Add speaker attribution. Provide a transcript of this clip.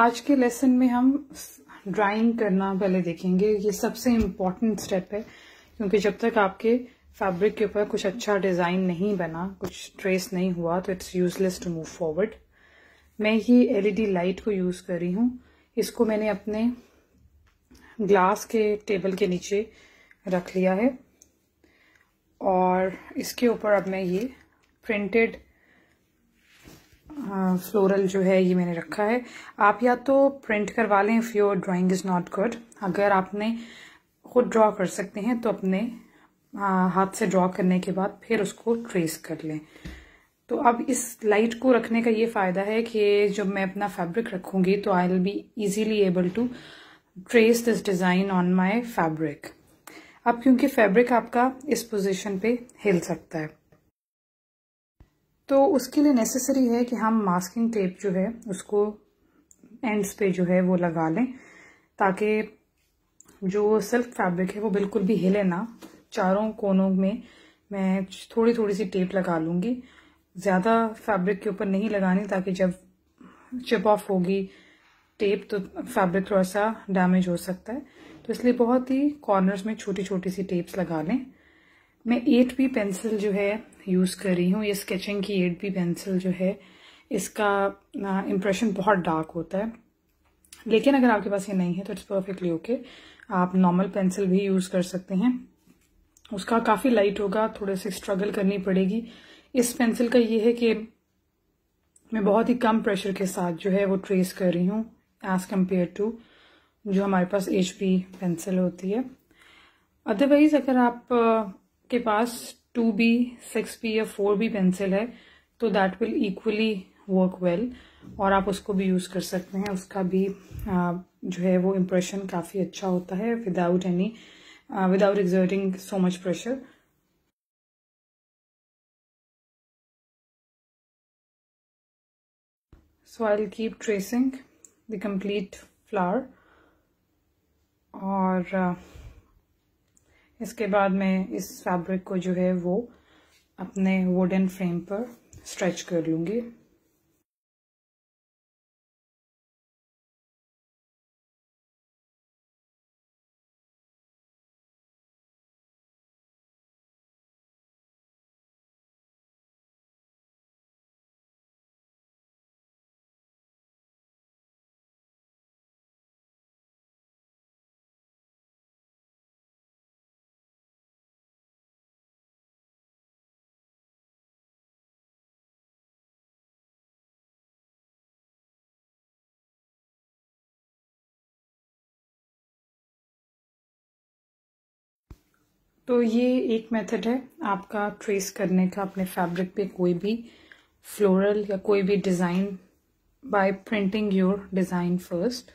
Speaker 1: आज के लेसन में हम ड्राइंग करना पहले देखेंगे ये सबसे इम्पॉर्टेंट स्टेप है क्योंकि जब तक आपके फैब्रिक के ऊपर कुछ अच्छा डिज़ाइन नहीं बना कुछ ट्रेस नहीं हुआ तो it's useless to move forward मैं ये एलईडी लाइट को यूज़ कर रही हूँ इसको मैंने अपने ग्लास के टेबल के नीचे रख लिया है और इसके ऊपर अब मैं ये प्रिंटेड फ्लोरल हाँ, जो है ये मैंने रखा है आप या तो प्रिंट करवा लें if your drawing is not good अगर आपने खुद ड्रॉ कर सकते हैं तो अपने आ, हाथ से ड्रॉ करने के बाद फिर उसको ट्रेस कर लें तो अब इस लाइट को रखने का ये फ़ायदा है कि जब मैं अपना फैब्रिक रखूँगी तो I will be easily able to trace this design on my fabric अब क्योंकि फैब्रिक आपका इस पोजिशन पे हिल सकता है तो उसके लिए नेसेसरी है कि हम मास्किंग टेप जो है उसको एंड्स पे जो है वो लगा लें ताकि जो सिल्क फैब्रिक है वो बिल्कुल भी हिले ना चारों कोनों में मैं थोड़ी थोड़ी सी टेप लगा लूँगी ज़्यादा फैब्रिक के ऊपर नहीं लगानी ताकि जब चिप ऑफ होगी टेप तो फैब्रिक थोड़ा सा डैमेज हो सकता है तो इसलिए बहुत ही कॉर्नर्स में छोटी छोटी सी टेप्स लगा लें मैं एट बी पेंसिल जो है यूज़ कर रही हूँ ये स्केचिंग की एट बी पेंसिल जो है इसका इम्प्रेशन बहुत डार्क होता है लेकिन अगर आपके पास ये नहीं है तो इट्स परफेक्टली ओके आप नॉर्मल पेंसिल भी यूज़ कर सकते हैं उसका काफ़ी लाइट होगा थोड़े से स्ट्रगल करनी पड़ेगी इस पेंसिल का ये है कि मैं बहुत ही कम प्रेशर के साथ जो है वो ट्रेस कर रही हूँ एज़ कम्पेयर टू जो हमारे पास एच पेंसिल होती है अदरवाइज़ अगर आप आपके पास टू बी सिक्स बी या फोर बी पेंसिल है तो that will equally work well और आप उसको भी यूज़ कर सकते हैं उसका भी आ, जो है वो इम्प्रेशन काफ़ी अच्छा होता है without any without exerting so much pressure so I will keep tracing the flower or uh, इसके बाद मैं इस फैब्रिक को जो है वो अपने वुडन फ्रेम पर स्ट्रेच कर लूँगी तो ये एक मेथड है आपका ट्रेस करने का अपने फैब्रिक पे कोई भी फ्लोरल या कोई भी design by printing your design first